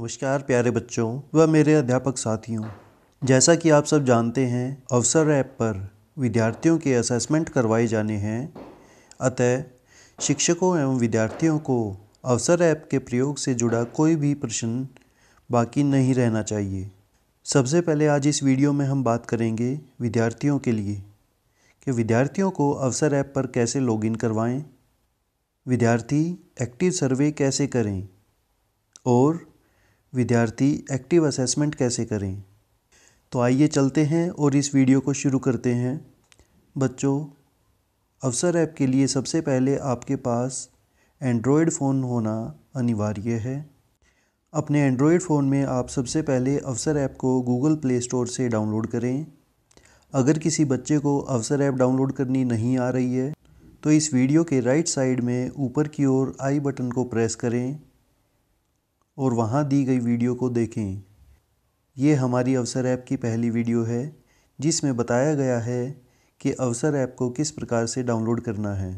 नमस्कार प्यारे बच्चों व मेरे अध्यापक साथियों जैसा कि आप सब जानते हैं अवसर ऐप पर विद्यार्थियों के असेसमेंट करवाए जाने हैं अतः शिक्षकों एवं विद्यार्थियों को अवसर ऐप के प्रयोग से जुड़ा कोई भी प्रश्न बाकी नहीं रहना चाहिए सबसे पहले आज इस वीडियो में हम बात करेंगे विद्यार्थियों के लिए कि विद्यार्थियों को अवसर ऐप पर कैसे लॉगिन करवाएं विद्यार्थी एक्टिव सर्वे कैसे करें और विद्यार्थी एक्टिव असेसमेंट कैसे करें तो आइए चलते हैं और इस वीडियो को शुरू करते हैं बच्चों अवसर ऐप के लिए सबसे पहले आपके पास एंड्रॉयड फ़ोन होना अनिवार्य है अपने एंड्रॉयड फ़ोन में आप सबसे पहले अवसर ऐप को गूगल प्ले स्टोर से डाउनलोड करें अगर किसी बच्चे को अवसर ऐप डाउनलोड करनी नहीं आ रही है तो इस वीडियो के राइट साइड में ऊपर की ओर आई बटन को प्रेस करें और वहाँ दी गई वीडियो को देखें ये हमारी अवसर ऐप की पहली वीडियो है जिसमें बताया गया है कि अवसर ऐप को किस प्रकार से डाउनलोड करना है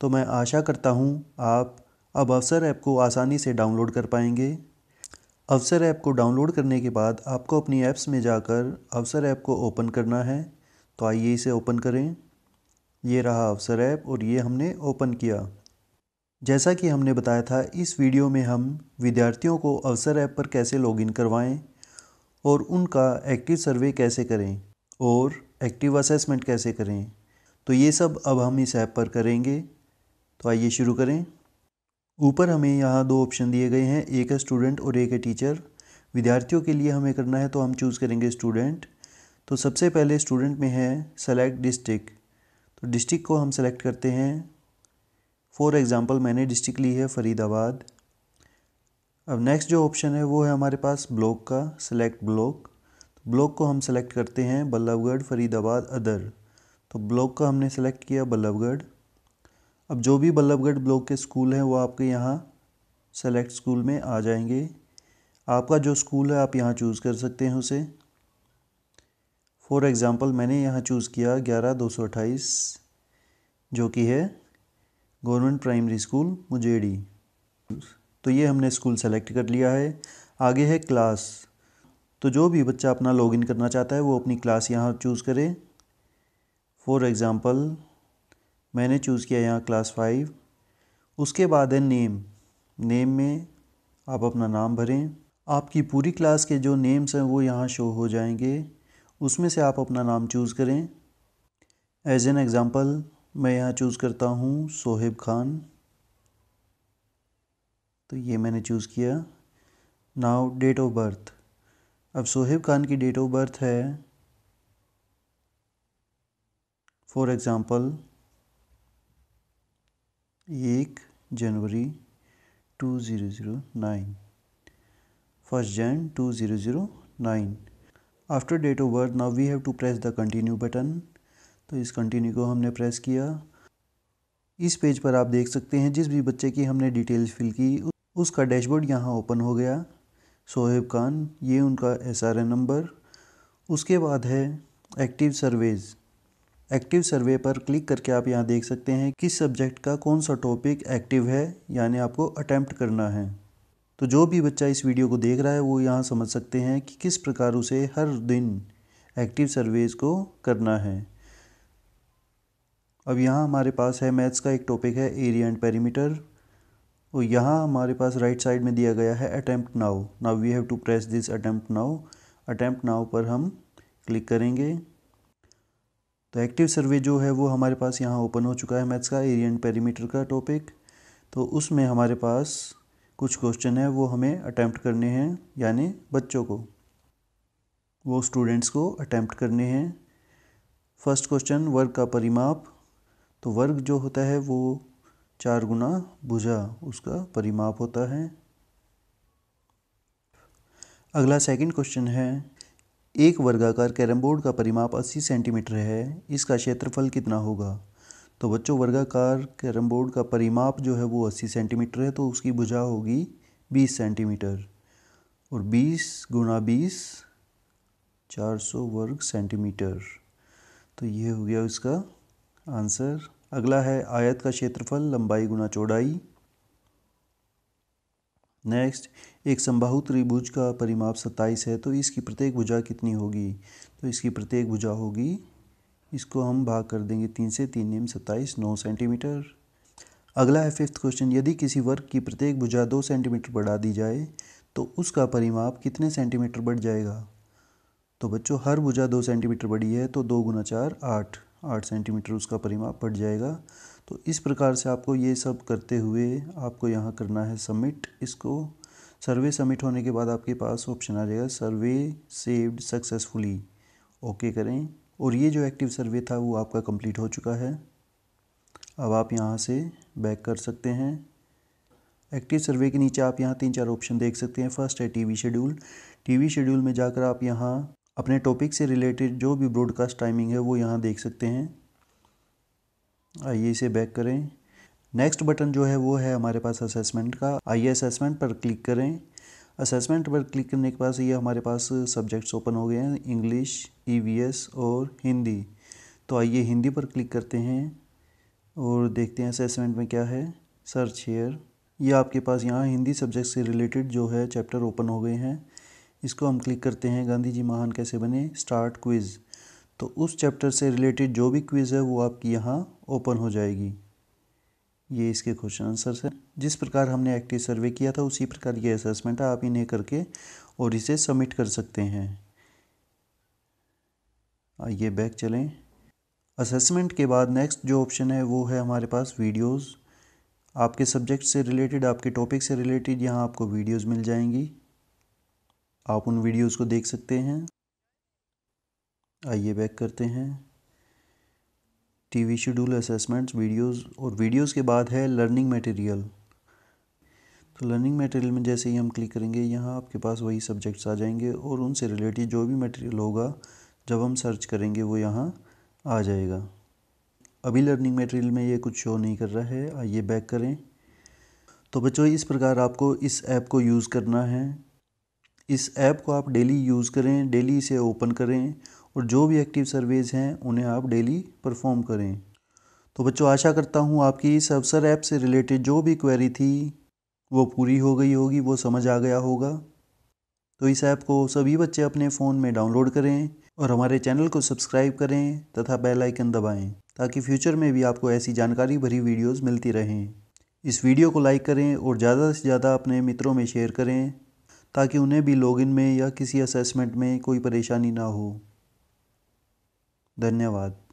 तो मैं आशा करता हूँ आप अब अवसर ऐप को आसानी से डाउनलोड कर पाएंगे अवसर ऐप को डाउनलोड करने के बाद आपको अपनी ऐप्स में जाकर अवसर ऐप को ओपन करना है तो आइए इसे ओपन करें ये रहा अवसर ऐप और ये हमने ओपन किया जैसा कि हमने बताया था इस वीडियो में हम विद्यार्थियों को अवसर ऐप पर कैसे लॉगिन करवाएं और उनका एक्टिव सर्वे कैसे करें और एक्टिव असेसमेंट कैसे करें तो ये सब अब हम इस ऐप पर करेंगे तो आइए शुरू करें ऊपर हमें यहाँ दो ऑप्शन दिए गए हैं एक है स्टूडेंट और एक है टीचर विद्यार्थियों के लिए हमें करना है तो हम चूज़ करेंगे स्टूडेंट तो सबसे पहले स्टूडेंट में है सेलेक्ट डिस्ट्रिक्ट तो डिस्ट्रिक्ट को हम सेलेक्ट करते हैं फॉर एग्ज़ाम्पल मैंने डिस्ट्रिक्ट ली है फरीदाबाद अब नेक्स्ट जो ऑप्शन है वो है हमारे पास ब्लॉक का सेलेक्ट ब्लॉक तो ब्लॉक को हम सेलेक्ट करते हैं बल्लभगढ़ फरीदाबाद अदर तो ब्लॉक का हमने सेलेक्ट किया बल्लभगढ़ अब जो भी बल्लभगढ़ ब्लॉक के स्कूल हैं वो आपके यहाँ सेलेक्ट स्कूल में आ जाएंगे आपका जो स्कूल है आप यहाँ चूज़ कर सकते हैं उसे फॉर एग्ज़ाम्पल मैंने यहाँ चूज़ किया ग्यारह दो सौ अट्ठाईस जो कि है गवर्नमेंट प्राइमरी स्कूल मुजेड़ी तो ये हमने स्कूल सेलेक्ट कर लिया है आगे है क्लास तो जो भी बच्चा अपना लॉगिन करना चाहता है वो अपनी क्लास यहाँ चूज़ करे फॉर एग्ज़ाम्पल मैंने चूज़ किया यहाँ क्लास फाइव उसके बाद है नेम नेम में आप अपना नाम भरें आपकी पूरी क्लास के जो नेम्स हैं वो यहाँ शो हो जाएंगे उसमें से आप अपना नाम चूज़ करें एज एन एग्ज़ाम्पल मैं यहाँ चूज़ करता हूँ सोहेब खान तो ये मैंने चूज़ किया नाउ डेट ऑफ बर्थ अब सोहेब खान की डेट ऑफ बर्थ है फॉर एग्ज़ाम्पल एक जनवरी two zero zero nine first Jan two zero zero nine after date of birth now we have to press the continue button तो इस continue को हमने press किया इस पेज पर आप देख सकते हैं जिस भी बच्चे की हमने डिटेल्स फिल की उसका डैशबोर्ड यहाँ ओपन हो गया सोहेब खान ये उनका एस नंबर उसके बाद है एक्टिव सर्वेज़ एक्टिव सर्वे पर क्लिक करके आप यहाँ देख सकते हैं किस सब्जेक्ट का कौन सा टॉपिक एक्टिव है यानी आपको अटैम्प्ट करना है तो जो भी बच्चा इस वीडियो को देख रहा है वो यहाँ समझ सकते हैं कि किस प्रकार उसे हर दिन एक्टिव सर्वेज को करना है अब यहाँ हमारे पास है मैथ्स का एक टॉपिक है एरिया एंड पेरीमीटर और यहाँ हमारे पास राइट साइड में दिया गया है attempt now now we have to press this attempt now attempt now पर हम क्लिक करेंगे तो एक्टिव सर्वे जो है वो हमारे पास यहाँ ओपन हो चुका है मैथ्स का एरिया एंड पेरीमीटर का टॉपिक तो उसमें हमारे पास कुछ क्वेश्चन है वो हमें अटैम्प्ट करने हैं यानी बच्चों को वो स्टूडेंट्स को अटैम्प्ट करने हैं फर्स्ट क्वेश्चन वर्क का परिमाप तो वर्ग जो होता है वो चार गुना भुजा उसका परिमाप होता है अगला सेकंड क्वेश्चन है एक वर्गाकार कैरम बोर्ड का परिमाप 80 सेंटीमीटर है इसका क्षेत्रफल कितना होगा तो बच्चों वर्गाकार कैरम बोर्ड का परिमाप जो है वो 80 सेंटीमीटर है तो उसकी भुजा होगी 20 सेंटीमीटर और 20 गुना बीस चार वर्ग सेंटीमीटर तो ये हो गया इसका आंसर अगला है आयत का क्षेत्रफल लंबाई गुना चौड़ाई नेक्स्ट एक संबाहु त्रिभुज का परिमाप सत्ताईस है तो इसकी प्रत्येक भुजा कितनी होगी तो इसकी प्रत्येक भुजा होगी इसको हम भाग कर देंगे तीन से तीन एम सत्ताईस नौ सेंटीमीटर अगला है फिफ्थ क्वेश्चन यदि किसी वर्ग की प्रत्येक भुजा दो सेंटीमीटर बढ़ा दी जाए तो उसका परिमाप कितने सेंटीमीटर बढ़ जाएगा तो बच्चों हर भुजा दो सेंटीमीटर बढ़ी है तो दो गुना चार आठ आठ सेंटीमीटर उसका परिमाप पड़ जाएगा तो इस प्रकार से आपको ये सब करते हुए आपको यहाँ करना है सबमिट इसको सर्वे सबमिट होने के बाद आपके पास ऑप्शन आ जाएगा सर्वे सेव्ड सक्सेसफुली ओके करें और ये जो एक्टिव सर्वे था वो आपका कंप्लीट हो चुका है अब आप यहाँ से बैक कर सकते हैं एक्टिव सर्वे के नीचे आप यहाँ तीन चार ऑप्शन देख सकते हैं फर्स्ट है टीवी शेड्यूल टीवी शेड्यूल में जाकर आप यहाँ अपने टॉपिक से रिलेटेड जो भी ब्रॉडकास्ट टाइमिंग है वो यहाँ देख सकते हैं आइए इसे बैक करें नेक्स्ट बटन जो है वो है हमारे पास असेसमेंट का आइए असेसमेंट पर क्लिक करें असेसमेंट पर क्लिक करने के पास ये हमारे पास सब्जेक्ट्स ओपन हो गए हैं इंग्लिश ई e और हिंदी तो आइए हिंदी पर क्लिक करते हैं और देखते हैं असेसमेंट में क्या है सर्च हेयर ये आपके पास यहाँ हिंदी सब्जेक्ट से रिलेटेड जो है चैप्टर ओपन हो गए हैं इसको हम क्लिक करते हैं गांधी जी महान कैसे बने स्टार्ट क्विज़ तो उस चैप्टर से रिलेटेड जो भी क्विज़ है वो आपकी यहाँ ओपन हो जाएगी ये इसके क्वेश्चन आंसर है जिस प्रकार हमने एक्टिव सर्वे किया था उसी प्रकार ये असेसमेंट आप इन्हें करके और इसे सबमिट कर सकते हैं आइए बैक चलें असेसमेंट के बाद नेक्स्ट जो ऑप्शन है वो है हमारे पास वीडियोज़ आपके सब्जेक्ट से रिलेटेड आपके टॉपिक से रिलेटेड यहाँ आपको वीडियोज़ मिल जाएंगी आप उन वीडियोस को देख सकते हैं आइए बैक करते हैं टीवी शेड्यूल असेसमेंट्स वीडियोस और वीडियोस के बाद है लर्निंग मटेरियल तो लर्निंग मटेरियल में जैसे ही हम क्लिक करेंगे यहाँ आपके पास वही सब्जेक्ट्स आ जाएंगे और उनसे रिलेटेड जो भी मटेरियल होगा जब हम सर्च करेंगे वो यहाँ आ जाएगा अभी लर्निंग मटेरियल में ये कुछ शो नहीं कर रहा है आइए बैक करें तो बच्चों इस प्रकार आपको इस ऐप को यूज़ करना है इस ऐप को आप डेली यूज़ करें डेली इसे ओपन करें और जो भी एक्टिव सर्वेज हैं उन्हें आप डेली परफॉर्म करें तो बच्चों आशा करता हूँ आपकी इस अवसर ऐप से रिलेटेड जो भी क्वेरी थी वो पूरी हो गई होगी वो समझ आ गया होगा तो इस ऐप को सभी बच्चे अपने फ़ोन में डाउनलोड करें और हमारे चैनल को सब्सक्राइब करें तथा बेल आइकन दबाएं ताकि फ्यूचर में भी आपको ऐसी जानकारी भरी वीडियोस मिलती रहें इस वीडियो को लाइक करें और ज़्यादा से ज़्यादा अपने मित्रों में शेयर करें ताकि उन्हें भी लॉगिन में या किसी असेसमेंट में कोई परेशानी ना हो धन्यवाद